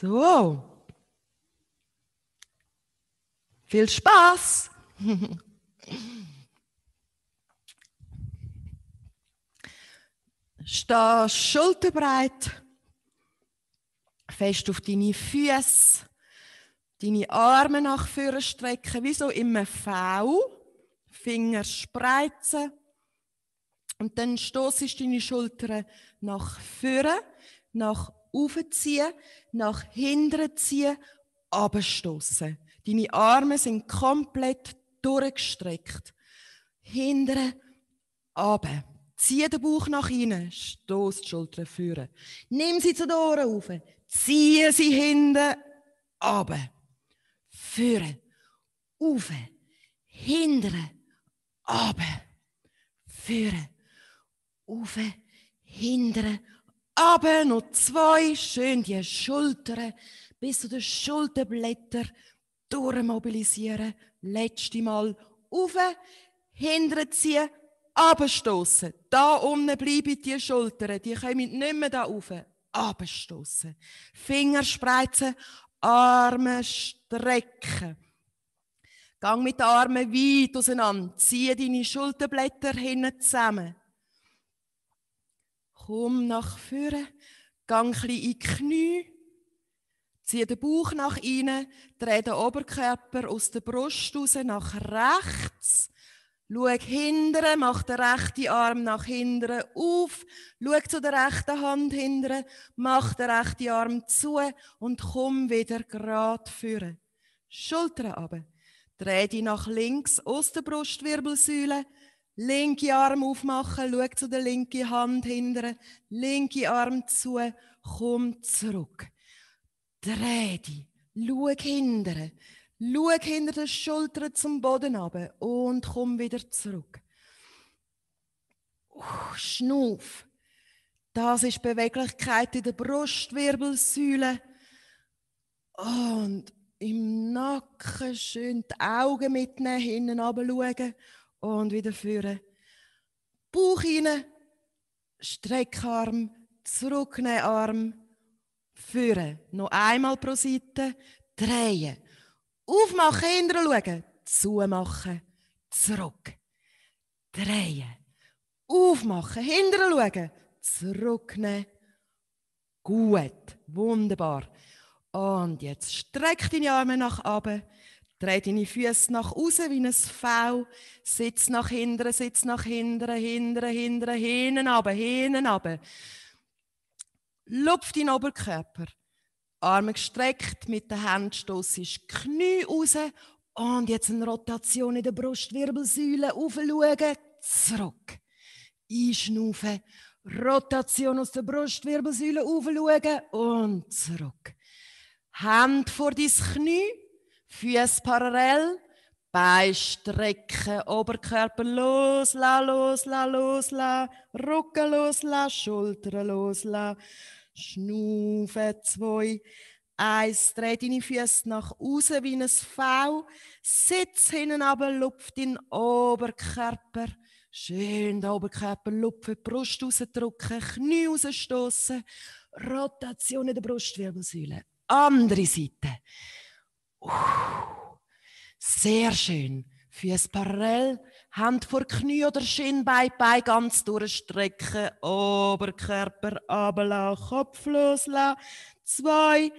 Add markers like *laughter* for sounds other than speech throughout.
So. Viel Spaß! *laughs* Steh schulterbreit, fest auf deine Füße, deine Arme nach vorne strecken, wie so immer V. Finger spreizen. Und dann stoßest deine Schultern nach vorne, nach aufziehen, nach hinten ziehen, abstoßen. Deine Arme sind komplett durchgestreckt. Hinten, aber Zieh den Bauch nach innen, stoß die Schultern führen. Nimm sie zu den Ohren auf, ziehe sie hinten, aber führen, auf, Hinten, aber führen, auf, hindern, aber noch zwei, schön die Schultern bis zu den Schulterblättern durchmobilisieren. Letzte Mal auf, ziehen, abstoßen. Da unten bleiben die Schultern, die kommen nicht mehr da rauf. Abstoßen. Finger spreizen, Arme strecken. Gang mit den Armen weit auseinander. Ziehe deine Schulterblätter hinten zusammen. Komm nach vorne, gang ein bisschen in die Knie, zieh den Bauch nach innen, dreh den Oberkörper aus der Brust raus nach rechts. Schau hinten, mach den rechten Arm nach hinten auf, schau zu der rechten Hand hinten, mach den rechten Arm zu und komm wieder gerade vorne. Schultern ab, Dreh dich nach links aus der Brustwirbelsäule, Linke Arm aufmachen, schau zu der linken Hand hinten, linke Arm zu, komm zurück. Dreh dich, schau hinten, schau hinter den Schultern zum Boden runter und komm wieder zurück. Uh, schnuff. Das ist Beweglichkeit in der Brustwirbelsäule. Und im Nacken schön die Augen mitnehmen, hinten runter schauen und wieder führen. Bauch rein, Streckarm, zurücknehmen Arm, führen. Noch einmal pro Seite, drehen. Aufmachen, hinterher schauen, zumachen, zurück. Drehen. Aufmachen, hinterher schauen, zurücknehmen. Gut, wunderbar. Und jetzt streck deine Arme nach oben. Dreh deine Füße nach außen wie ein V. Sitz nach hinten, sitz nach hinten, hinten, hinten, hinten, aber hinten, aber. Lupf deinen Oberkörper. Arme gestreckt, mit den Händen stoss ich Knie raus. Und jetzt eine Rotation in der Brustwirbelsäule. Aufschauen, zurück. Einschnaufen. Rotation aus der Brustwirbelsäule. Aufschauen und zurück. Hand vor dein Knie Füße parallel, Bein strecken, Oberkörper la, los, la, Rücken los, la, Schultern los, la, Schnaufen zwei, eins, dreh deine Füße nach außen wie ein V, sitz hinten aber lupft den Oberkörper, schön den Oberkörper lupfen, Brust rausdrücken, Knie rausstossen, Rotation in der Brustwirbelsäule, andere Seite. Sehr schön. Füße parallel, Hand vor Knie oder Schienbein, Bein ganz durchstrecken, Oberkörper ablassen, Kopf loslassen. Zwei,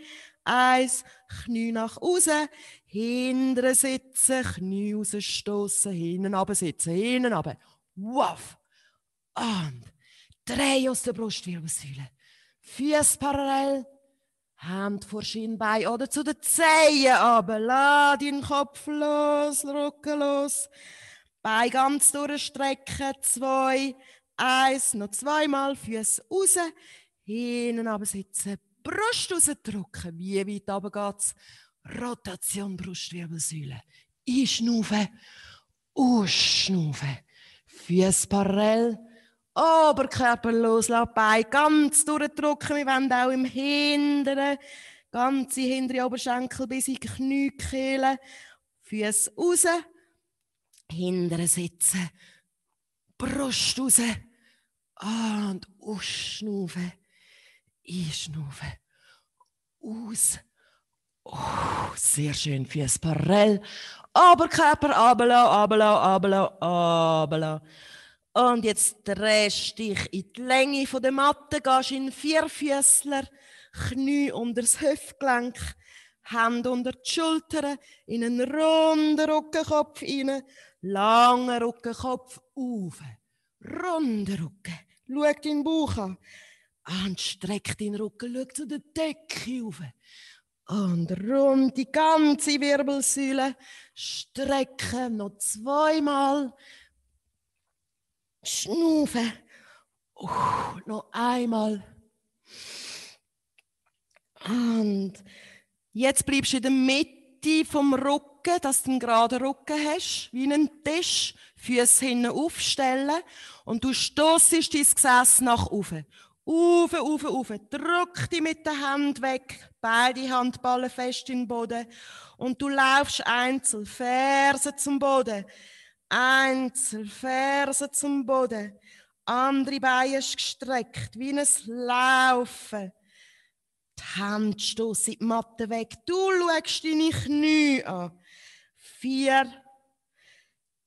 eins, Knie nach außen, hinten sitzen, Knie rausstossen, hinten absitzen, hinten ab. Wow! Und drei aus der Brustwirbelsäule. Füße parallel, Hand vor Schienbein oder zu den Zehen aber Lass deinen Kopf los, Rücken los. Bein ganz durchstrecken. Zwei, eins, noch zweimal. Füße raus. Hinten aber sitzen. Brust rausdrücken. Wie weit runter geht's? Rotation Brustwirbelsäule. Einschnaufen. Ausschnaufen. Füße parallel. Oberkörper loslassen, Beine ganz durchdrücken. Wir wollen auch im Hinteren, ganze hintere Oberschenkel bis in die Kniekehlen. Füße raus, hinteren sitzen, Brust raus und ausschnaufen, einschnaufen, aus. Oh, sehr schön Füße parallel. Oberkörper, abelo, abelo, abelo, abelo. Und jetzt drehst dich in die Länge von der Matte, gehst in Vierfüßler, Knie unter das Hüftgelenk, Hände unter die Schultern, in einen runden Rückenkopf rein, langen Rückenkopf auf, runden Rücken, schau deinen Bauch an, und streck deinen Rücken, schau zu der Decke auf. Und rund die ganze Wirbelsäule strecken, noch zweimal. Schnufe. Uh, noch einmal. Und jetzt bleibst du in der Mitte vom Rücken, dass du einen geraden Rücken hast, wie einen Tisch. Füße hinten aufstellen und du stossest dein Gesäß nach oben. Ufe, ufe, ufe. Drück dich mit der Hand weg. Beide Handballen fest in den Boden. Und du laufst einzeln, Ferse zum Boden. Einzelfersen zum Boden, andere Beine gestreckt, wie ein Laufen. Die Hände stossen die Matte weg. Du schaust deine Knie an. Vier,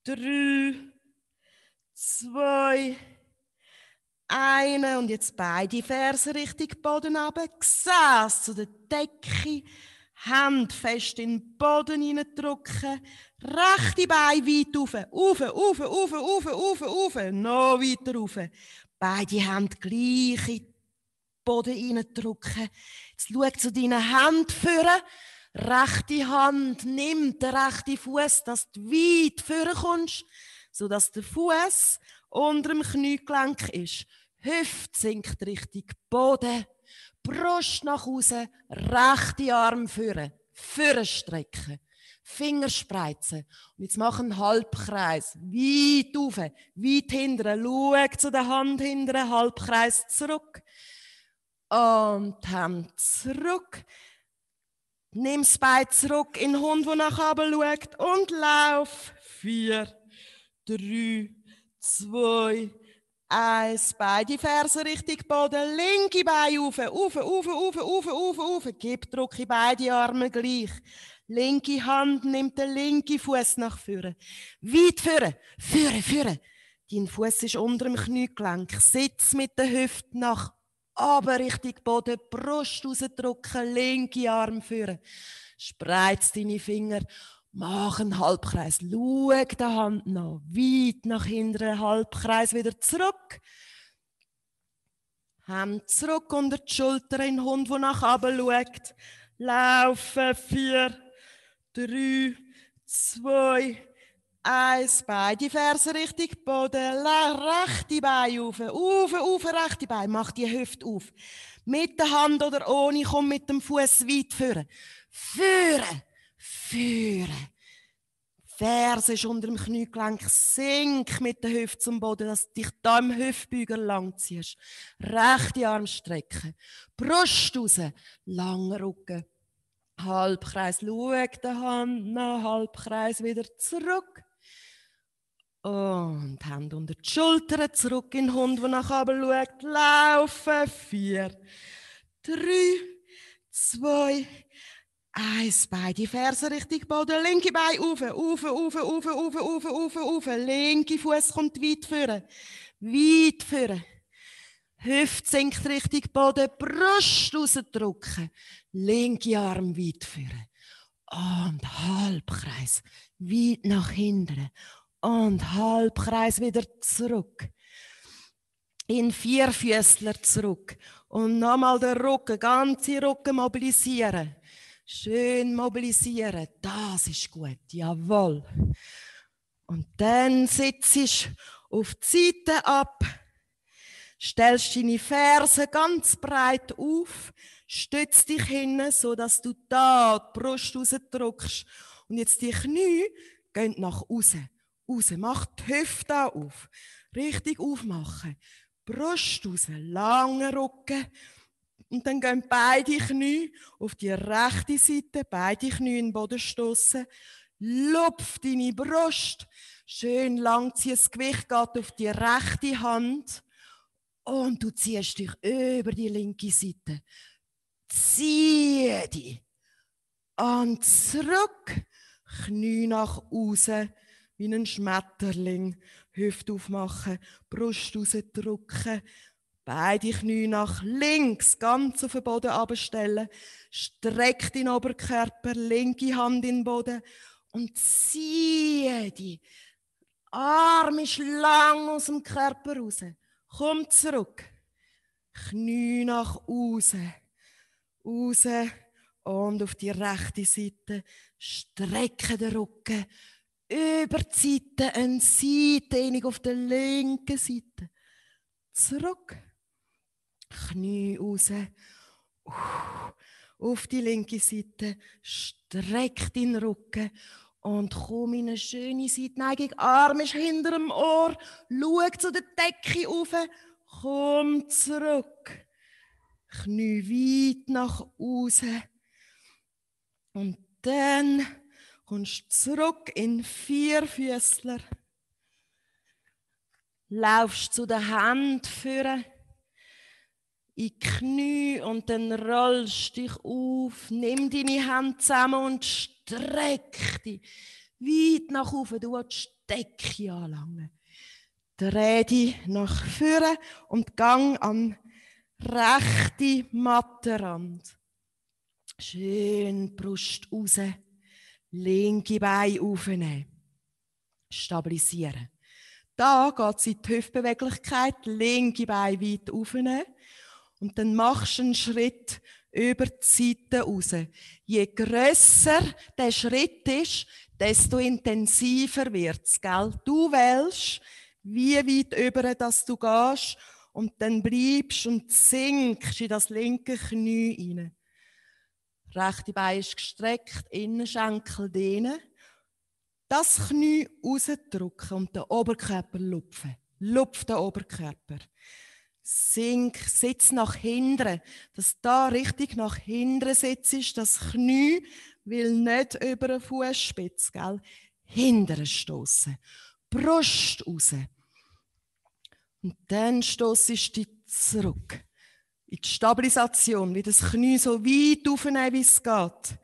drei, zwei, eine und jetzt beide Fersen Richtung Boden runter, Gesäß zu der Decke, Hände fest in den Boden hineindrücken, Rechte Bein weit rauf, rauf, rauf, rauf, rauf, rauf, rauf, noch weiter rauf. Beide Hände gleich in den Boden reindrücken. Jetzt schau zu deinen Händen führen. Rechte Hand nimmt den rechten Fuß, dass du weit führen kommst, sodass der Fuß unter dem Kniegelenk ist. Hüft sinkt Richtung Boden. Brust nach außen, rechte Arm führen, führen strecken. Fingerspreizen. Und jetzt mach einen Halbkreis. Weit rauf, weit hinten. Schau zu der Hand hinten, Halbkreis zurück. Und Hand zurück. Nimm das Bein zurück in den Hund, der nach oben schaut. Und lauf. Vier, drei, zwei, eins. Beide Die Ferse Richtung Boden. Linke Beine rauf. Rauf, rauf, rauf, rauf, rauf, rauf. Gib Druck in beide Arme gleich. Linke Hand nimmt den linken Fuß nach vorne. Weit führen, führen, führen. Dein Fuß ist unter dem Kniegelenk. Sitz mit der Hüfte nach oben Richtung Boden, Brust rausdrücken, linke Arm führen. Spreiz deine Finger, mach einen Halbkreis, schau die Hand nach, weit nach hinten, Halbkreis wieder zurück. Hemd zurück unter die Schulter, Ein Hund, der nach oben schaut. Laufen, vier, drei, zwei, eins Bein. Die Ferse richtig Boden, rechte Bein auf, auf, auf, rechte Bein. Mach die Hüfte auf. Mit der Hand oder ohne, komm mit dem Fuß weit führen. Führen, führen. Ferse ist unter dem Kniegelenk, sink mit der Hüfte zum Boden, dass du dich da im Hüftbügel langziehst. Rechte Arm strecken, Brust raus, lange Rücken. Halbkreis schaut der nach, Halbkreis wieder zurück. Und Hand unter die Schultern zurück in den Hund, der nach oben schaut. Laufen. Vier, drei, zwei, eins. Beide Fersen richtig Boden. Linke Bein auf, auf, auf, auf, auf, auf, auf, auf. Linke Fuß kommt weit führen. Weit führen. Hüft sinkt Richtung Boden, Brust rausdrücken, linke Arm weit führen und Halbkreis weit nach hinten und Halbkreis wieder zurück. In Vierfüßler zurück und nochmal den Rücken, ganze Rücken mobilisieren. Schön mobilisieren, das ist gut, jawohl. Und dann sitzt auf die Seite ab Stellst deine Ferse ganz breit auf, stützt dich hin, so dass du da die Brust rausdrückst. Und jetzt die Knie gehen nach außen. Raus, mach die Hüfte auf. Richtig aufmachen. Brust raus, lange Rücken. Und dann gehen beide Knie auf die rechte Seite, beide Knie in den Boden stossen. Lupf deine Brust. Schön lang zieh das Gewicht geht auf die rechte Hand. Und du ziehst dich über die linke Seite. Zieh die Und zurück. Knie nach außen, wie ein Schmetterling. Hüft aufmachen, Brust rausdrücken. Beide Knie nach links, ganz auf den Boden abstellen. Streck den Oberkörper, linke Hand in den Boden und ziehe die Arme lang aus dem Körper raus. Komm zurück. Knie nach außen. Außen und auf die rechte Seite. Strecke den Rücken. Über die Seite eine Seitendehnung auf der linken Seite. Zurück. Knie raus. Auf die linke Seite. Streck den Rücken. Und komm in eine schöne Seitneigung, Arm ist hinter dem Ohr, schau zu der Decke auf, komm zurück. Knie weit nach außen. Und dann kommst du zurück in Vierfüßler. Laufst zu den Händen führen in Knie und dann rollst dich auf, nimm deine Hände zusammen und streck dich weit nach oben. Du willst Decke anlangen. Dreh dich nach vorne und gang am rechten Matterrand. Schön Brust raus, linke Beine aufnehmen, stabilisieren. Da geht es in die Hüftbeweglichkeit, linke Beine weit aufnehmen und dann machst du einen Schritt über die Seite raus. Je grösser der Schritt ist, desto intensiver wird's, gell? Du wählst, wie weit über das du gehst und dann bleibst und sinkst in das linke Knie rein. Rechte Bein ist gestreckt, Innenschenkel dehnen. Das Knie rausdrücken und den Oberkörper lupfen. Lupf den Oberkörper. Sink, sitz nach hinten, dass da richtig nach hinten sitzt, das Knie will nicht über den Fußspitz, gell? Hinten stoßen, Brust raus. Und dann stoßest du dich zurück in die Stabilisation, wie das Knie so weit aufnehmen, wie es geht.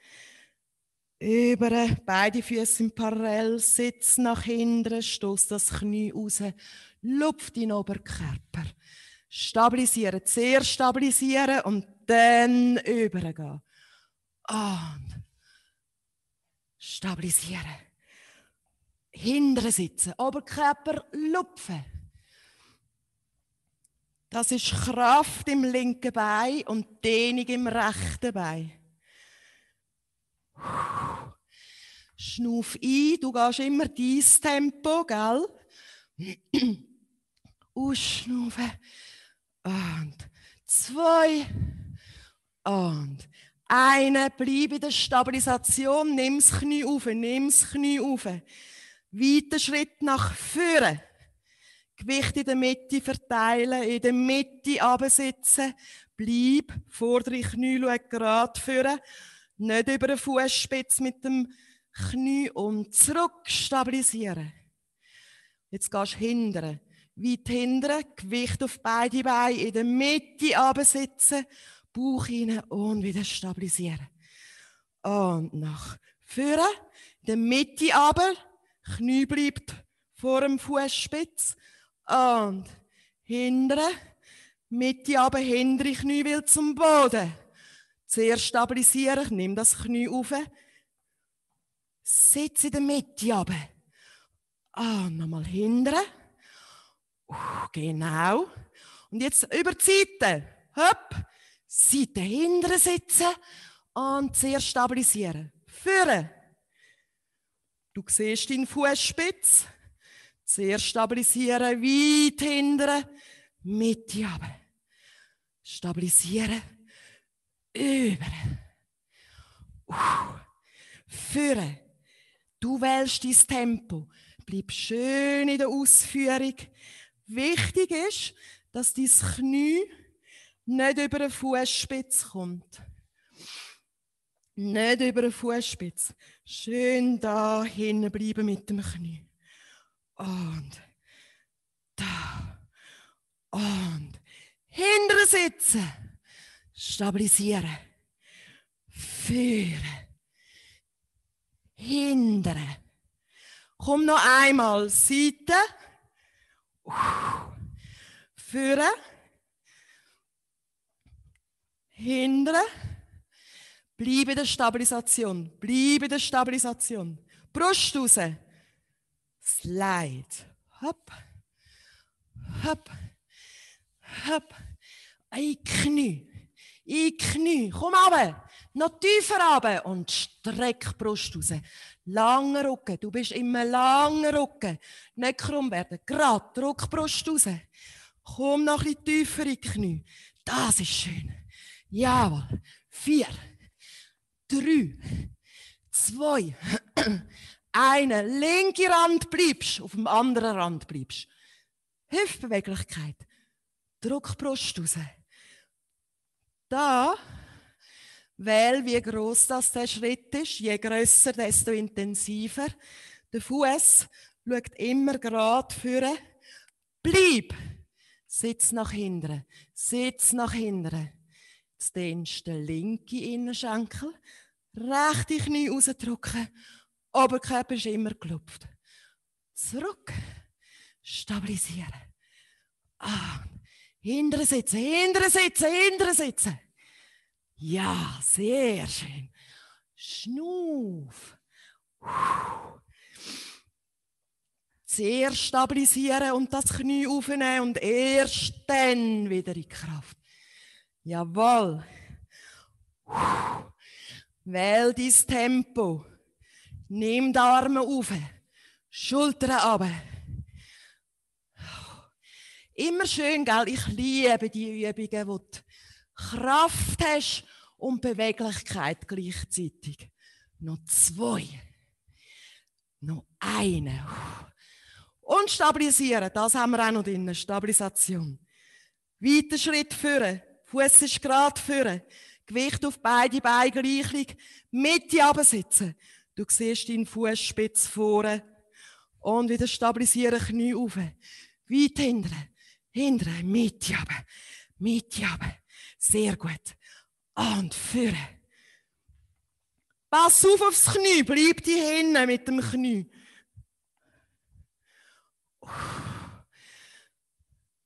Über, beide Füße sind parallel, sitz nach hinten, stoß das Knie raus, lupf den Oberkörper Stabilisieren, sehr stabilisieren und dann übergehen. Und stabilisieren. Hinteren sitzen, Oberkörper lupfen. Das ist Kraft im linken Bein und Dehnung im rechten Bein. Schnuff ein, du gehst immer dieses Tempo, gell? *clears throat* Ausschnaufen und zwei und eine, bleib in der Stabilisation, nimm das Knie auf, nimm das Knie auf. Weiter Schritt nach vorne. Gewicht in der Mitte verteilen, in der Mitte absitzen. Bleib vordere Knie schauen, gerade führen. Nicht über den Fußspitz mit dem Knie und zurück stabilisieren. Jetzt gehst du hindern weit hinten, Gewicht auf beide Beine, in der Mitte absitzen, Bauch hinein und wieder stabilisieren. Und nach vorne, in der Mitte aber, Knie bleibt vor dem Fußspitz und hinten, Mitte aber, hintere Knie will zum Boden. Zuerst stabilisieren, ich nehme das Knie auf, sitze in der Mitte aber. Und ah, nochmal hinten genau. Und jetzt über die Seite. Hopp. Seite hinten sitzen und sehr stabilisieren. Führen. Du siehst deinen Fußspitz. Sehr stabilisieren, weit hindern, Mitte runter. Stabilisieren, über. führen. Du wählst dein Tempo. Bleib schön in der Ausführung. Wichtig ist, dass dein Knie nicht über eine Fußspitze kommt. Nicht über eine Fußspitze. Schön da hinten bleiben mit dem Knie. Und da. Und hinten sitzen. Stabilisieren. Führen. Hindern. Komm noch einmal. Seite. Führen, hindern, bleibe in der Stabilisation, bleibe in der Stabilisation. Brust raus, slide, hopp, hopp, hopp, ein Knie, ein Knie, komm runter, noch tiefer runter und streck Brust raus. Langer Rücken, du bist immer langer Rücken. Nicht krumm werden, gerade, drück Brust raus. Komm noch ein bisschen tiefer in die Knie. Das ist schön. Jawohl. Vier, drei, zwei, eine linke Rand bleibst, auf dem anderen Rand bleibst. Hüftbeweglichkeit. Druck Brust raus. Da weil wie groß das der Schritt ist, je größer, desto intensiver. Der Fuß schaut immer gerade führen. Bleib! Sitz nach hinten, sitz nach hinten. Jetzt dehnst du den linken Innenschenkel, rechte Knie rausdrücken, Oberkörper ist immer gelupft. Zurück, stabilisieren. Ah, Hinteren sitzen, hinteren sitzen, hinteren sitzen. Ja, sehr schön. Schnuff. Sehr stabilisieren und das Knie aufnehmen und erst dann wieder in Kraft. Jawohl. Wähl dein Tempo. Nimm die Arme auf. Schultern ab. Immer schön, gell? Ich liebe die Übungen, wo du Kraft hast und Beweglichkeit gleichzeitig. Noch zwei. Noch eine. Und stabilisieren. Das haben wir auch noch drin. Stabilisation. Weiter Schritt führen. Fuß ist gerade führen. Gewicht auf beide Beine gleich liegen. Mitte absitzen. Du siehst deinen Fuß spitz vorne. Und wieder stabilisieren, Knie auf. Weit hinten. Hinten. Mitte runter. Mitte runter. Sehr gut. Ah, und führen. Pass auf aufs Knie, bleib die hinten mit dem Knie.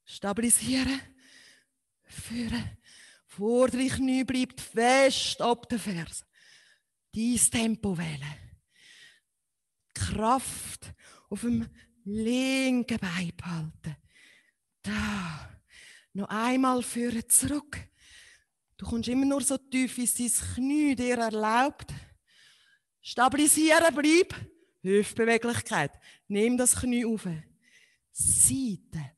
Stabilisieren, führen. Vordere Knie bleibt fest ab der Ferse. Dein Tempo wählen. Kraft auf dem linken Bein behalten. Da. Noch einmal führen zurück. Du kommst immer nur so tief, wie sein Knie dir erlaubt. Stabilisieren, bleib. Hüftbeweglichkeit. Nimm das Knie auf. Seite.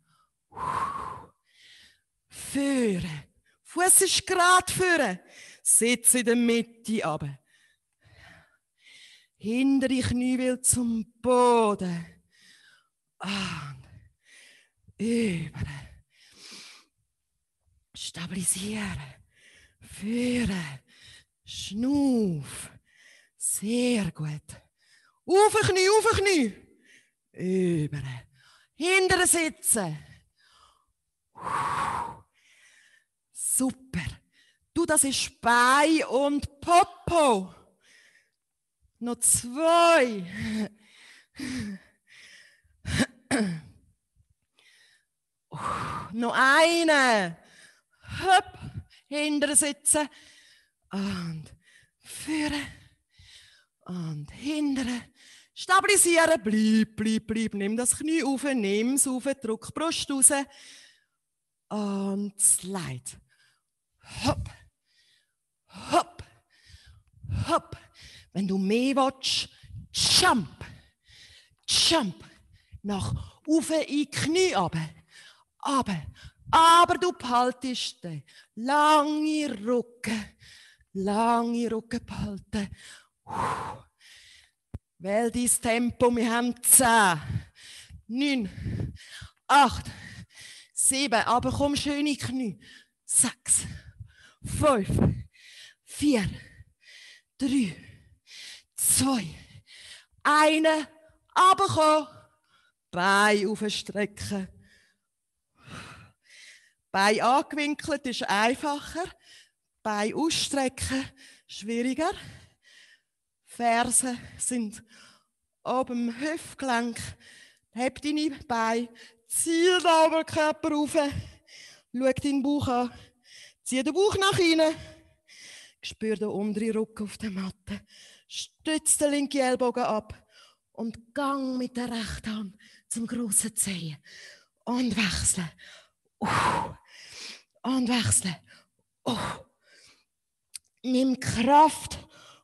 Führen. Fuß ist gerade führen. Sitz in der Mitte ab. Hintere Knie will zum Boden. An. Über. Stabilisieren. Führen. Schnuff. Sehr gut. Auf Knie, auf Knie. Über. Hinter sitzen. Super. Du, das ist Bein und Popo. Noch zwei. Noch eine. Höpp hinter sitzen und führen und hindern. Stabilisieren, bleib, bleib, bleib. Nimm das Knie auf, nimm es auf, drück Brust raus. Und slide. Hopp, hopp, hopp. Wenn du mehr willst, jump, jump. Nach oben in die Knie runter, runter, aber du behaltest den. Lange Rücken. Lange Rücken behalten. Wähl dein Tempo. Wir haben 10, 9, 8, 7. Aber komm schön in Knie. 6, 5, 4, 3, 2, 1. komm, Bein aufstrecken. Bein angewinkelt ist einfacher, Bein ausstrecken schwieriger. Fersen sind oben im Hüftgelenk. Heb deine Beine, zieh den Oberkörper rauf, schau deinen Bauch an, zieh den Bauch nach innen, spür den unteren Rücken auf der Matte, stütz den linken Ellbogen ab und gang mit der rechten Hand zum grossen Zehen und wechseln. Uh, und wechseln. Oh. Nimm Kraft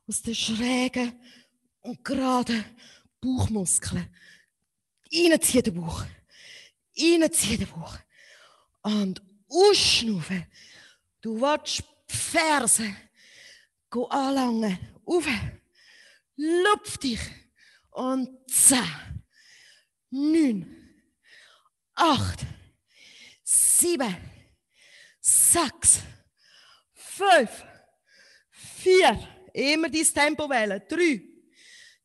aus den schrägen und geraden Bauchmuskeln. Reinziehen den Bauch. Reinziehen den Bauch. Und ausschnaufen. Du willst die Geh anlangen. Auf. Lupf dich. Und zehn, neun, acht, sieben, sechs, fünf, vier, immer dein Tempo wählen, drei,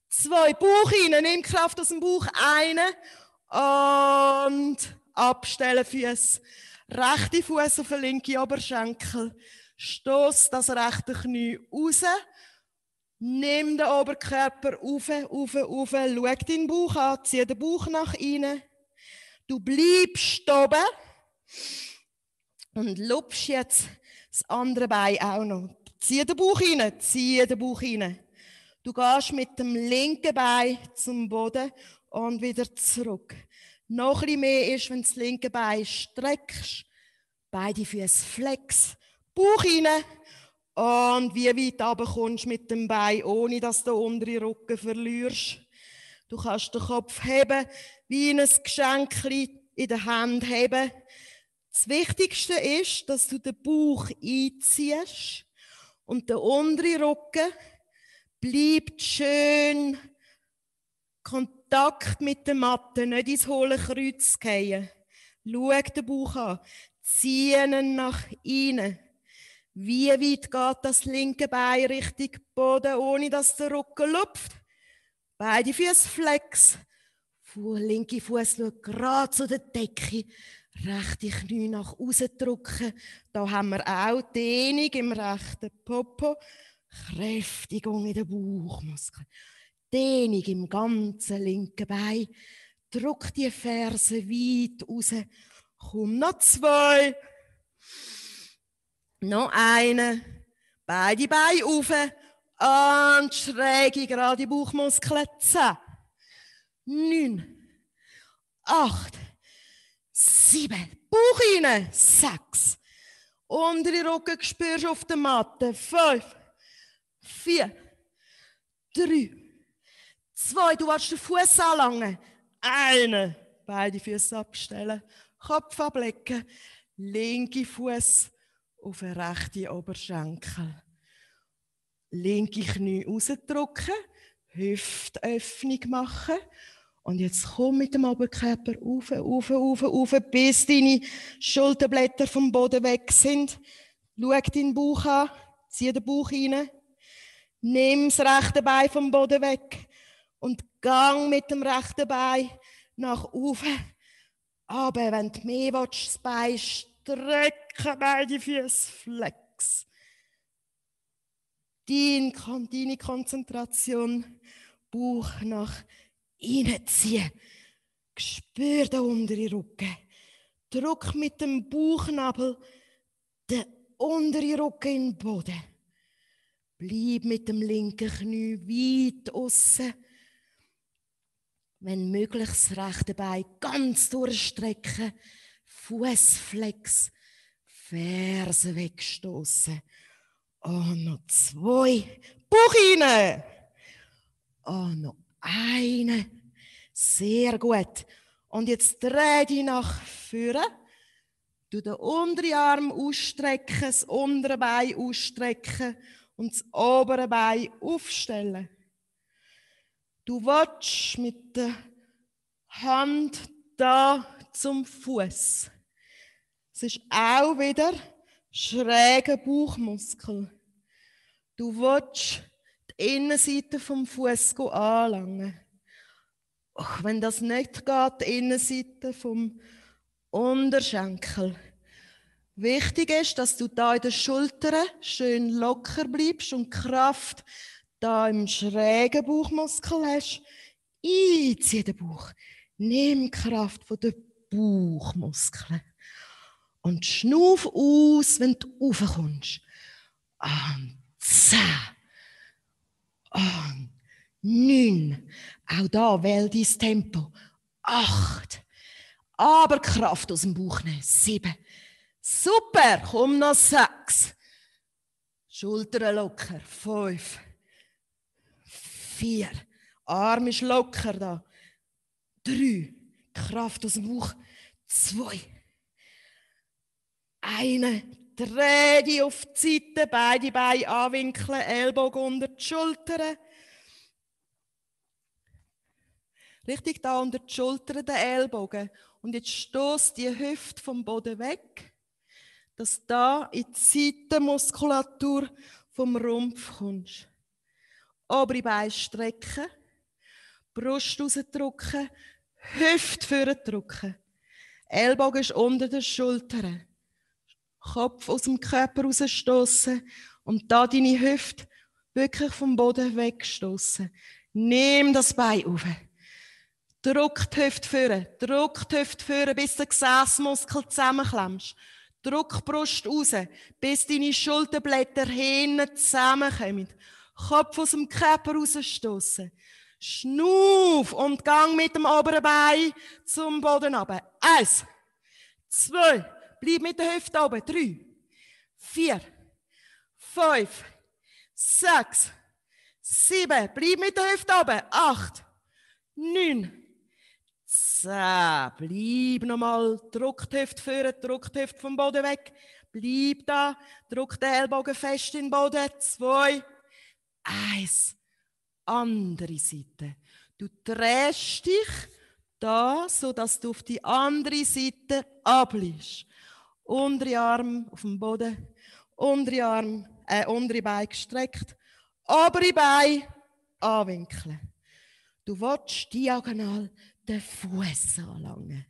zwei, Bauch rein, nimm Kraft aus dem Bauch, eine und abstellen Füße. Rechte Fuß auf den linken Oberschenkel. Stoß das rechte Knie raus. Nimm den Oberkörper auf, auf, auf. Schau deinen Bauch an, zieh den Bauch nach innen. Du bleibst oben und lupsch jetzt das andere Bein auch noch. Zieh den Bauch rein, zieh den Bauch rein. Du gehst mit dem linken Bein zum Boden und wieder zurück. Noch ein bisschen mehr ist, wenn du das linke Bein streckst. Beide Füße flex. Bauch rein. Und wie weit runter kommst mit dem Bein, ohne dass du den unteren Rücken verlierst. Du kannst den Kopf heben, wie ein Geschenk in der Hand heben das Wichtigste ist, dass du den Bauch einziehst und der untere Rücken bleibt schön Kontakt mit der Matte, nicht ins hohle Kreuz gehen. Schau den Bauch an, zieh ihn nach innen. Wie weit geht das linke Bein Richtung Boden, ohne dass der Rücken lupft? Beide Füße flex. Fuhr, linke Fuß schaut gerade zu der Decke rechte Knie nach außen drücken. Da haben wir auch Dehnung im rechten Popo, Kräftigung in den Bauchmuskeln, Dehnung im ganzen linken Bein. Druck die Ferse weit raus. Komm, noch zwei. Noch eine. Beide Beine auf. Und schräge gerade die Bauchmuskeln. Zehn. Neun. Acht sieben, Bauch rein, sechs. Untere Rücken spürst du auf der Matte, fünf, vier, drei, zwei, du willst den Fuß anlangen, einen, beide Füße abstellen, Kopf ablecken, linke Fuß auf den rechten Oberschenkel. Linke Knie rausdrücken, Hüftöffnung machen und jetzt komm mit dem Oberkörper auf, auf, auf, auf, bis deine Schulterblätter vom Boden weg sind. Schau deinen Bauch an, zieh den Bauch rein. Nimm das rechte Bein vom Boden weg und gang mit dem rechten Bein nach oben. Aber wenn du mehr willst, das Bein strecken, beide Füße flex. Deine Konzentration, Bauch nach oben reinziehen. Spür den untere Rücken. Druck mit dem Bauchnabel den untere Rücken in den Boden. Bleib mit dem linken Knie weit aussen. Wenn möglich, das rechte Bein ganz durchstrecken. Fußflex, Fersen wegstoßen. Und ah, noch zwei. Bauch rein. Und ah, noch eine. Sehr gut. Und jetzt dreh dich nach vorne. Du den unteren Arm ausstrecken, das untere Bein ausstrecken und das obere Bein aufstellen. Du watsch mit der Hand da zum Fuß. Es ist auch wieder schräge Bauchmuskel. Du willst Innenseite vom Fuß anlangen. Ach, wenn das nicht geht, Innenseite vom Unterschenkel. Wichtig ist, dass du da in den Schultern schön locker bleibst und Kraft da im schrägen Bauchmuskel hast. Einzieh den Bauch. Nimm Kraft von den Bauchmuskeln. Und schnuff aus, wenn du raufkommst. Und zehn an. Oh, neun. Auch da wähl dein Tempo. Acht. Aber Kraft aus dem Bauch nehmen. Sieben. Super. Komm noch sechs. Schultern locker. Fünf. Vier. Arm ist locker da. Drei. Kraft aus dem Bauch. Zwei. Eine Dreh dich auf die Seite, beide Beine anwinkeln, Ellbogen unter die Schultern. Richtig da unter die Schultern den Ellbogen. Und jetzt stoß die Hüfte vom Boden weg, dass da in die Seitenmuskulatur vom Rumpf kommst. Obere Beine strecken, Brust rausdrücken, Hüfte vorne drücken. Ellbogen ist unter den Schultern. Kopf aus dem Körper rausstoßen und da deine Hüfte wirklich vom Boden wegstoßen. Nimm das Bein auf. Druck die Hüfte führen, druck die Hüfte führen, bis der Gesäßmuskel zusammenklemmst. Druck die Brust raus, bis deine Schulterblätter hinten zusammenkommen. Kopf aus dem Körper rausstoßen. Schnuff und gang mit dem oberen Bein zum Boden ab. Eins, zwei, Bleib mit der Hüfte oben. Drei, vier, fünf, sechs, sieben. Bleib mit der Hüfte oben. Acht, neun, zehn. Bleib nochmal. Druck die Hüfte führen, druck die Hüfte vom Boden weg. Bleib da. Druck den Ellbogen fest in den Boden. Zwei, eins. Andere Seite. Du drehst dich da, so dass du auf die andere Seite abliegst untere Arm auf dem Boden, untere Arm, äh, untere Bein gestreckt, obere Bein anwinkeln. Du willst diagonal den Fuß anlangen.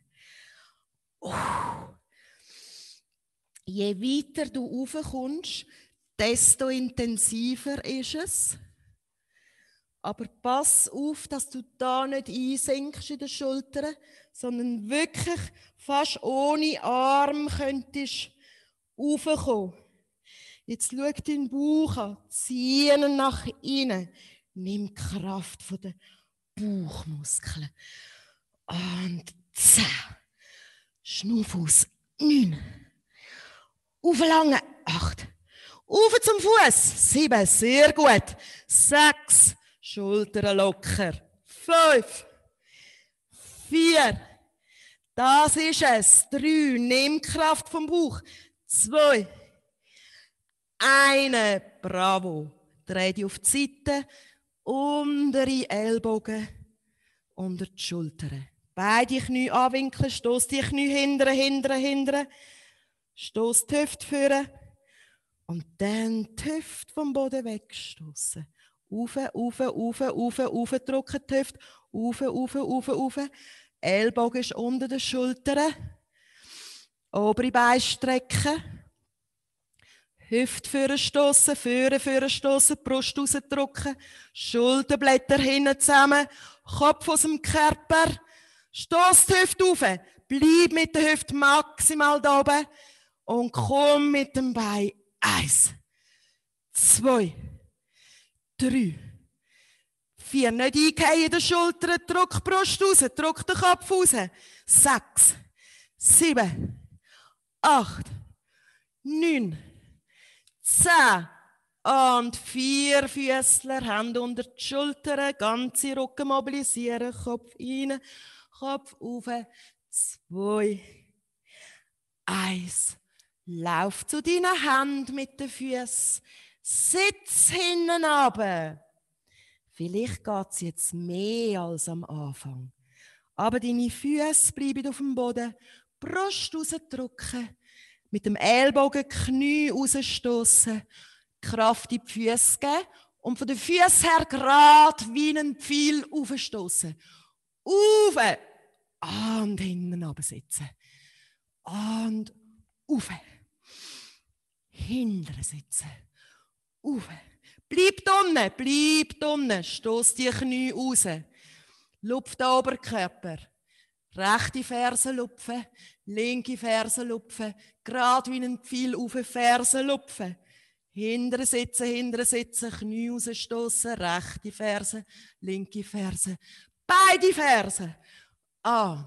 Uh. Je weiter du raufkommst, desto intensiver ist es. Aber pass auf, dass du da nicht einsinkst in den Schultern, sondern wirklich fast ohne Arm könntest raufkommen. Jetzt schau deinen Bauch an, zieh ihn nach innen. Nimm Kraft von den Bauchmuskeln. Und zehn. Schnuff aus. Neun. Auflangen. Acht. Auf zum Fuß. Sieben. Sehr gut. Sechs. Schultern locker. Fünf. Vier. Das ist es. Drei, nimm Kraft vom Buch. Zwei, eine, bravo. Dreh dich auf die Seite, untere Ellbogen, unter die Schultern. Beide Knie anwinkeln, stoß die Knie hindern, hindern, hindern. Stoß die Hüfte führen. Und dann die Hüfte vom Boden wegstoßen. Ufe, ufe, ufe, ufe, ufe, drücken die Hüfte. Ufe, ufe, ufe, ufe. Ellbogen ist unter den Schultern. Obere Bein strecken. Hüfte führen stossen, führen, führen stossen, Brust rausdrücken, Schulterblätter hinten zusammen, Kopf aus dem Körper, stoss die Hüfte auf, bleib mit der Hüfte maximal da oben und komm mit dem Bein eins, zwei, drei, Vier, nicht eingehen, den Schultern, drück die Brust raus, drück den Kopf raus. Sechs, sieben, acht, neun, zehn. Und vier Füßler, Hände unter die Schultern, ganze Rücken mobilisieren, Kopf rein, Kopf auf. Zwei, eins. Lauf zu deinen Händen mit den Füßen. Sitz hinten runter. Vielleicht geht es jetzt mehr als am Anfang. Aber deine Füße bleiben auf dem Boden, Brust rausdrücken, mit dem Ellbogen Knie rausstoßen, Kraft in die Füße geben und von den Füßen her gerade wie ein Pfeil aufstoßen. Ufe! Und hinten absitzen. Und ufe! Hinten sitzen. Ufe! Bleib drinnen, bleib drinnen, stoß die Knie raus. Lupf den Oberkörper. Rechte Ferse lupfen, linke Ferse lupfen, gerade wie ein Pfeil auf die Ferse lupfen. Hintere sitzen, hintere sitzen, Knie rausstossen, rechte Ferse, linke Ferse, beide Ferse. An,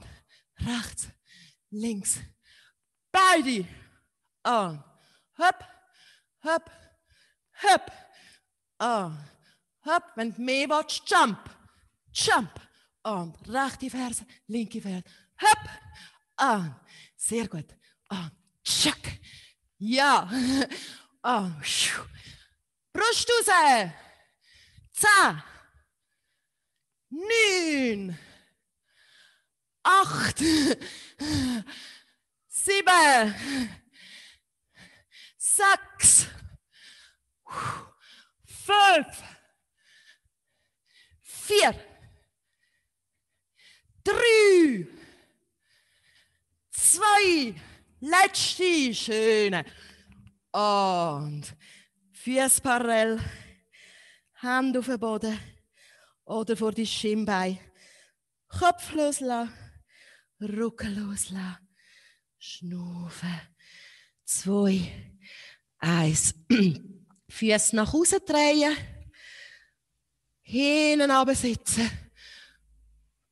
rechts, links, beide. An, hopp, hopp, hopp und ah, hopp wenn du mehr willst, jump, jump. Und rechte Ferse, linke Ferse, hopp. Und sehr gut. Und tschack. Ja. *laughs* Und pschuh. Brust raus. Zehn. Neun. Acht. *laughs* Sieben. Sechs. Puh fünf, vier, drei, zwei, letzte, schöne. Und Füße parallel, Hände auf den Boden oder vor die Schienbein. Kopf loslassen, Rücken loslassen, schnaufen. Zwei, eins. *clears throat* Füße nach außen drehen, hinten sitzen,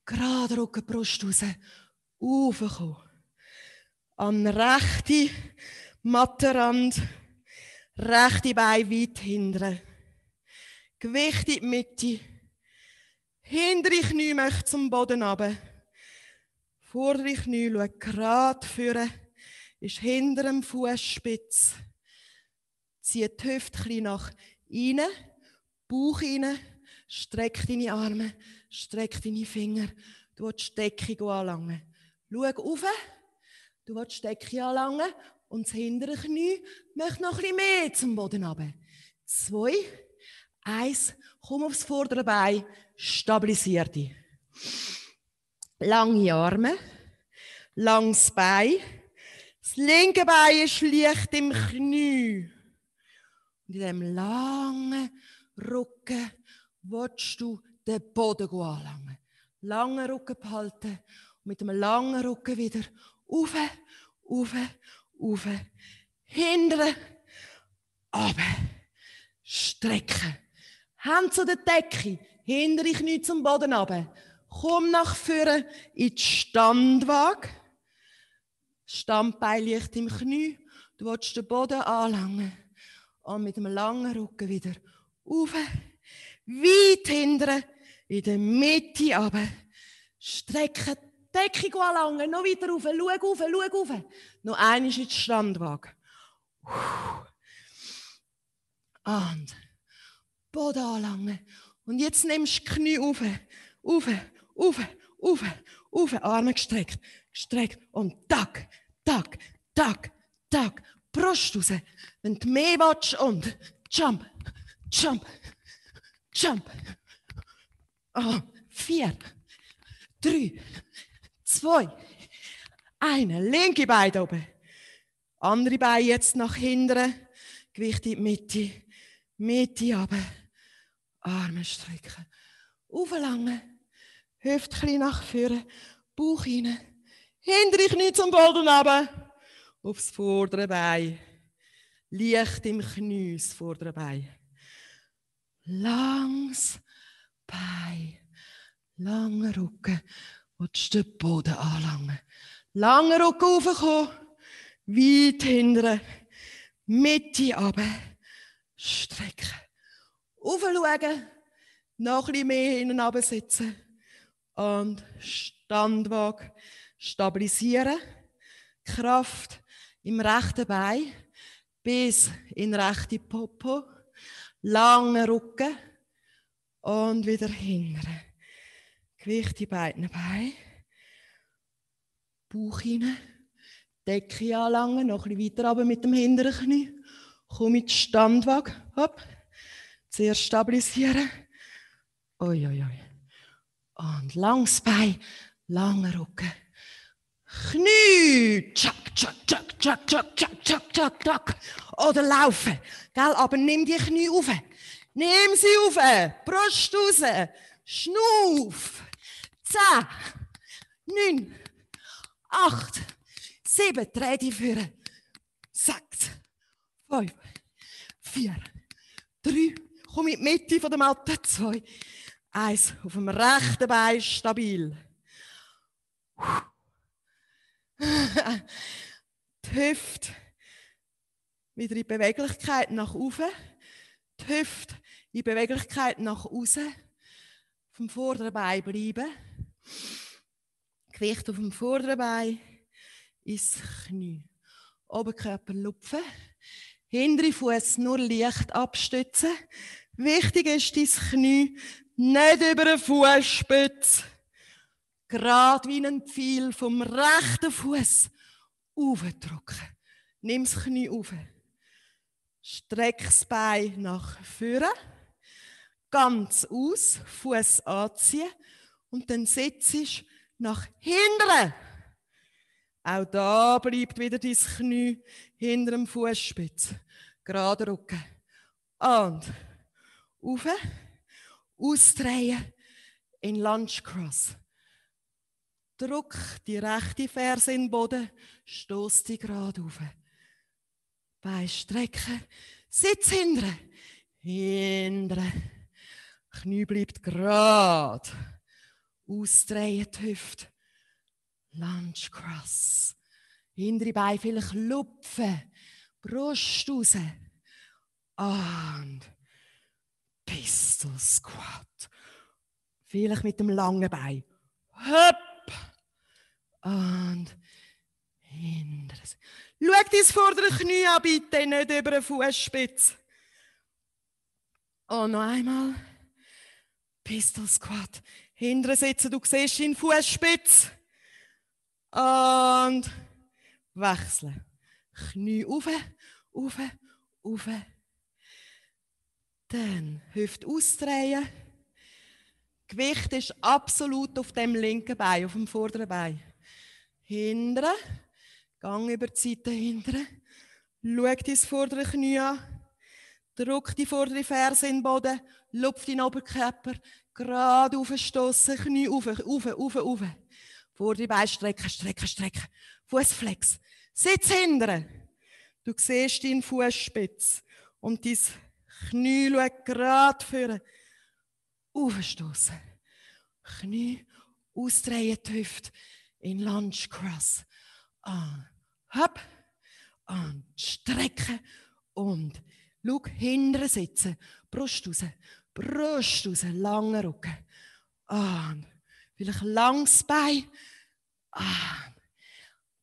gerade Rücken, Brust raus, raufkommen. An rechte Mattenrand. rechte Bein weit hinten. Gewicht in die Mitte. Hintere Knie möchte zum Boden runter. Vordere Knie schaut gerade führen, ist hinter dem Fuß spitz zieht die Hüfte nach innen, Bauch rein, streck deine Arme, streck deine Finger. Du willst die Deckung anlangen. Schau auf, du willst die Deckung anlangen und das hintere Knie möchte noch ein mehr zum Boden haben. Zwei, eins, komm aufs vordere Bein, stabilisier dich. Lange Arme, langes Bein, das linke Bein ist leicht im Knie. Und in diesem langen Rücken willst du den Boden anlangen. Langen Rücken behalten und mit einem langen Rücken wieder auf, auf, auf, hindern, aber strecken. Hand zu der Decke, hinter ich nicht zum Boden runter. Komm nach vorne in die Standwaage. Standbein liegt im Knie. Du willst den Boden anlangen und ah, mit dem langen Rücken wieder auf, weit hinten, in der Mitte runter. Strecke Deckung anlangen, noch weiter rauf, schau rauf, schau rauf. Noch einmal in die Strandwaage. Und Boden anlangen. Und jetzt nimmst du die Knie rauf, rauf, rauf, rauf, rauf, Arme gestreckt, gestreckt und tack, tack, tack, tack, Brust raus, wenn du mehr willst und jump, jump, jump. Oh, vier, drei, zwei, eine linke Bein oben. Andere Bein jetzt nach hinten. Gewicht in die Mitte. Mitte runter. Arme strecken. Auflangen. Hüfte ein nach vorne. Bauch rein. Hintere Knie zum Boden runter. Aufs vordere Bein. Licht im Knie, das vordere Bein. Langs Bein, langer Rücken, willst du den Boden anlangen. Langer Rücken raufkommen, weit hindern, Mitte runter, strecken. Aufschauen, noch ein bisschen mehr hinten runtersitzen und Standwagen stabilisieren. Kraft im rechten Bein bis in rechte Popo, lange Rücken und wieder hinten. Gewicht in beiden Beinen, Bauch hinein, Decke anlangen, noch ein bisschen weiter aber mit dem hinteren Knie, komm in die Standwaage, hopp, zuerst stabilisieren, Ui, ui, ui. und langes Bein, lange Rücken. Knie, tschak, tschak, tschak, tschak, tschak, tschak, tschak, tschak, tschak. Oder laufen, gell? Aber nimm die Knie auf. Nimm sie auf, Brust raus, schnuff. Zehn, neun, acht, sieben, dreh die Führer. Sechs, fünf, vier, drei, komm in die Mitte von der Matte, zwei, eins, auf dem rechten Bein stabil. Puh die *laughs* Hüfte wieder in Beweglichkeit nach oben, die Hüfte in Beweglichkeit nach außen, vom vorderen Bein bleiben, Gewicht auf dem vorderen Bein ins Knie, Oberkörper lupfen, hintere Fuß nur leicht abstützen. Wichtig ist dein Knie nicht über den Fußspitze gerade wie ein Pfeil vom rechten Fuß aufdrücken. Nimm das Knie auf. Streck das Bein nach vorne. Ganz aus, Fuß anziehen. Und dann setz ich nach hinten. Auch da bleibt wieder dein Knie hinter dem Fußspitz. Gerade rücken. Und auf, ausdrehen in Lunge Cross. Druck die rechte Ferse in den Boden, stoß die gerade auf. Bein strecken, Sitz hindern, hindern. Knie bleibt gerade. Ausdrehen die Hüfte. Lunge cross. Hintere Bein vielleicht lupfen. Brust raus. Und Pistol Squat. Vielleicht mit dem langen Bein. Hüpp! und hinter. Schau dein vordere Knie an, bitte, nicht über eine Fußspitze. Und oh, noch einmal. Pistol Squat. Hinter sitzen, du siehst ihn Fußspitze. Und wechseln. Knie auf, auf, auf. Dann Hüfte ausdrehen. Gewicht ist absolut auf dem linken Bein, auf dem vorderen Bein hindern, Gang über die Seite hindern, schau dein vordere Knie an, drück die vordere Ferse in den Boden, lupf deinen Oberkörper, gerade aufstossen, Knie auf, auf, auf, auf. Vordere Beine strecken, strecken, strecken. Fußflex. Sitz hindern. Du siehst deinen Fußspitz und dein Knie schaut gerade führen. aufstossen, Knie ausdrehen die Hüfte in Lunge Cross. Und äh, hopp und äh, strecken und schau hinten sitzen. Brust raus, Brust raus, langer Rücken. Und vielleicht langes Bein. Und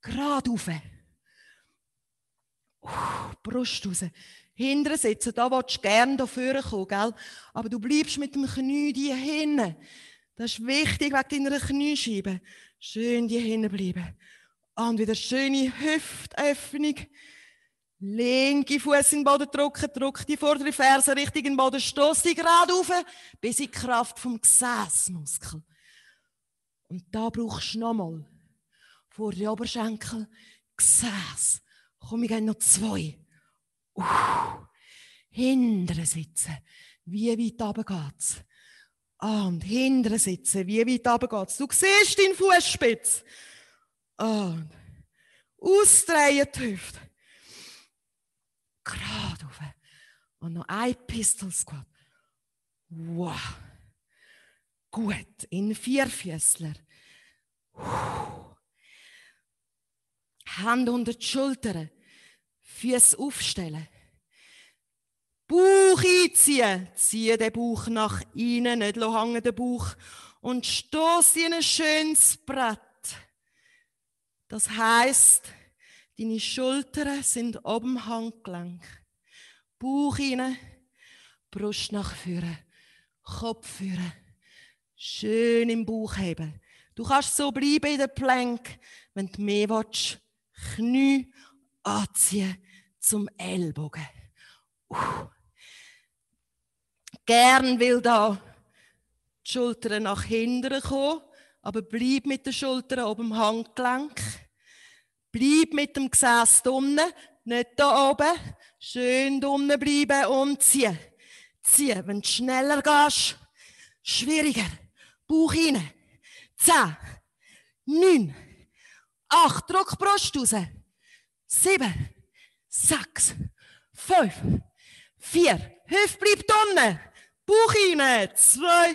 gerade rauf. Brust raus. Hinten sitzen, da willst du gerne dafür kommen, gell? Aber du bleibst mit dem Knie hier hinten. Das ist wichtig wegen deiner Kniescheibe. Schön die Hände bleiben. Und wieder schöne Hüftöffnung. Linke Fuß in den Boden drücken, drück die vordere Ferse richtig in den Boden, stoß sie gerade auf, bis in die Kraft vom Gesäßmuskel. Und da brauchst du nochmal vor die Oberschenkel, Gesäß. Komm, ich gehen noch zwei. Uh. Hinteren sitzen. Wie weit runter geht's? Ah, und hinten sitzen, wie weit runter geht's? Du siehst deine Fußspitz. Ah, und ausdrehen die Hüfte. Gerade auf. Und noch ein Pistol Squat. Wow. Gut, in Vierfüßler. Hand unter die Schultern. Füße aufstellen. Bauch einziehen. Ziehe den Bauch nach innen, nicht hängen den Bauch. Und stoß in ein schönes Brett. Das heisst, deine Schultern sind oben am Handgelenk. Bauch rein, Brust nach vorne, Kopf führen. Schön im Bauch heben. Du kannst so bleiben in der Plank, wenn du mehr willst. Knie anziehen zum Ellbogen. Uh, Gern will da die Schultern nach hinten kommen, aber bleib mit den Schultern oben am Handgelenk. Bleib mit dem Gesäß unten, nicht da oben. Schön unten bleiben und ziehen. Ziehen, wenn du schneller gehst, schwieriger. Bauch rein. Zehn, neun, acht, Druck Brust raus. Sieben, sechs, fünf, vier, Hüft bleibt unten. Bauch rein, zwei,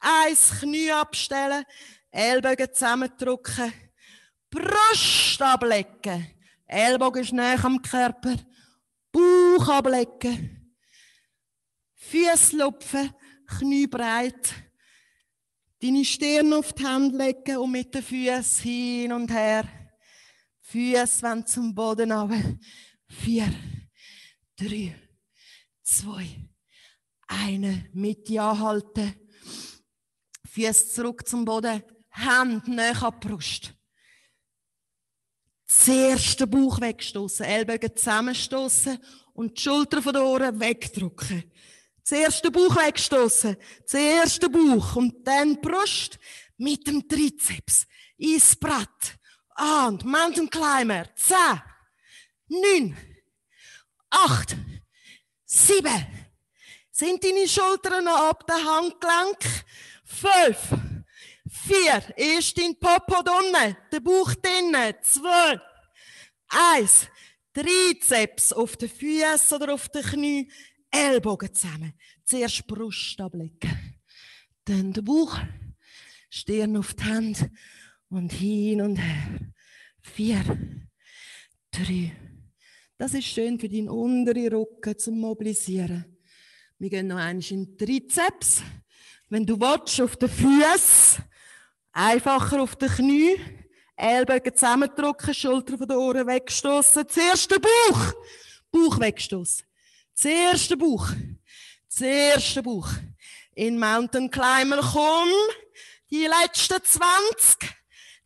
eins, Knie abstellen, Ellbogen zusammendrücken, Brust ablecken, Ellbogen ist näher am Körper, Bauch ablecken, Füße lupfen, Knie breit, deine Stirn auf die Hand legen und mit den Füßen hin und her. Füße wenn zum Boden runter. Vier, drei, zwei, eine Mitte anhalten. Füße zurück zum Boden. Hände näher an die Brust. Zuerst den Bauch wegstoßen, Ellbogen zusammenstoßen und die Schulter von den Ohren wegdrücken. Zuerst den Bauch wegstoßen, zuerst den Bauch und dann die Brust mit dem Trizeps ins Brett. Und Mountain Climber. Zehn, neun, acht, sieben. Sind deine Schultern noch ab den Handgelenk? Fünf. Vier. Erst dein Popo drinnen, der Bauch drinnen. Zwei. Eins. Trizeps auf den Füßen oder auf den Knie. Ellbogen zusammen. Zuerst Brust anblicken. Dann der Bauch. Stirn auf die Hand. Und hin und her. Vier. Drei. Das ist schön für deinen unteren Rücken zum Mobilisieren. Wir gehen noch einmal in den Trizeps. Wenn du willst, auf den Füßen. Einfacher auf den Knie. Ellbogen zusammendrücken, Schulter von den Ohren wegstoßen. Zuerst den Bauch. Bauch wegstoßen. Zuerst den Bauch. Zuerst den Bauch. In Mountain Climber komm. Die letzten 20.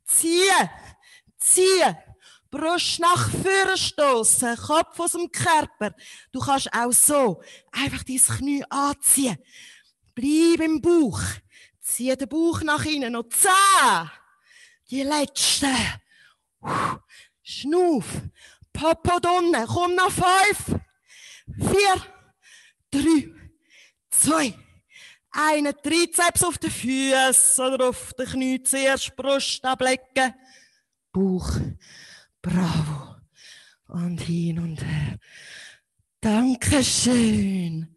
Ziehen. Ziehen. Brust nach vorne stoßen, Kopf aus dem Körper. Du kannst auch so einfach dein Knie anziehen. Bleib im Bauch. Zieh den Bauch nach innen. Noch zehn. Die letzte. Schnuff. Popo unten. Komm nach fünf. Vier. Drei. Zwei. Einen Trizeps auf den Füßen oder auf den Knie zuerst. Brust ablegen. Bauch. Bravo. Und hin und her. Dankeschön.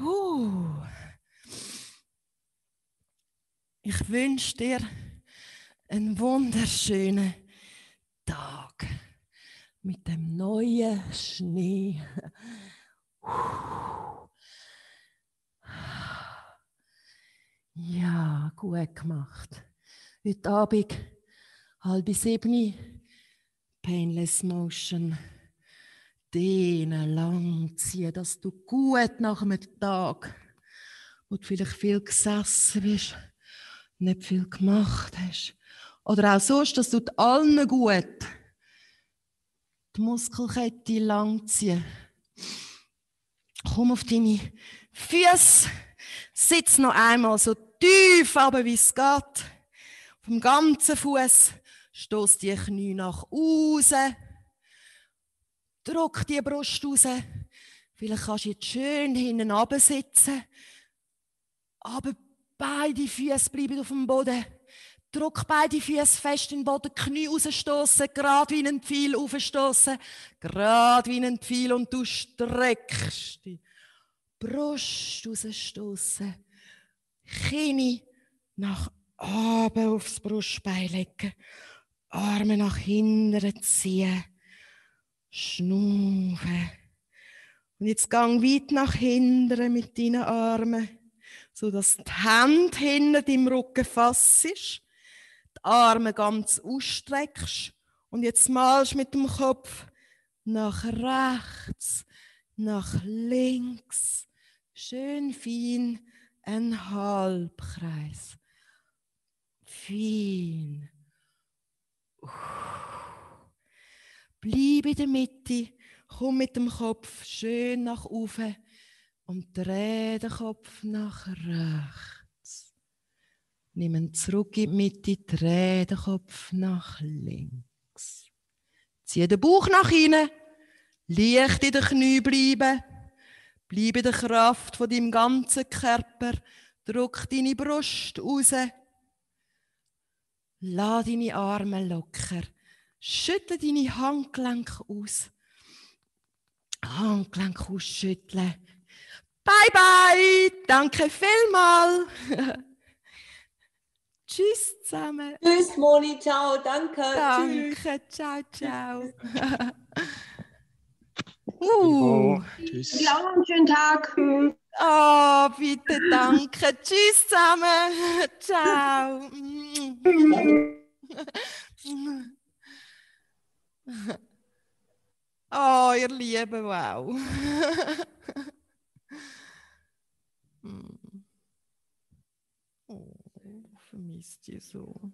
Uh. Ich wünsche dir einen wunderschönen Tag mit dem neuen Schnee. Ja, gut gemacht. Heute Abend halb sieben Painless Motion dehnen, lang ziehen, dass du gut nach einem Tag, wo du vielleicht viel gesessen bist, nicht viel gemacht hast, oder auch sonst, dass du allen gut die Muskelkette lang ziehen. Komm auf deine Füße, sitz noch einmal so tief aber wie es geht, vom ganzen Fuß Stoß die Knie nach außen. Druck die Brust raus. Vielleicht kannst du jetzt schön hinten sitzen. Aber beide Füße bleiben auf dem Boden. Druck beide Füße fest in den Boden, Knie rausstoßen, gerade wie ein Pfeil aufstoßen, gerade wie ein Pfeil und du streckst die Brust rausstoßen, Knie nach oben aufs Brustbein legen Arme nach hinten ziehen, Schnufe. Und jetzt gang weit nach hinten mit deinen Armen, sodass die Hände hinten im Rücken fassst, die Arme ganz ausstreckst und jetzt malst mit dem Kopf nach rechts, nach links, schön fein ein Halbkreis. Fein. Bleib in der Mitte, komm mit dem Kopf schön nach oben und dreh den Kopf nach rechts. Nimm ihn zurück in die Mitte, dreh den Kopf nach links. Zieh den Bauch nach innen, leicht in den Knie bleiben, bleib in der Kraft von deinem ganzen Körper, drück deine Brust raus Lass deine Arme locker. Schüttle deine Handgelenke aus. Handgelenke ausschütteln. Bye bye! Danke vielmals. *laughs* Tschüss zusammen! Tschüss Moni, ciao, danke! Danke, Tschüss. ciao, ciao! *laughs* Uh. Tschüss. Ja, einen schönen Tag. Oh, bitte, danke. Tschüss zusammen. *laughs* Ciao. *laughs* Oh, ihr Lieben, wow. *laughs* Mm. oh, vermisst ihr so.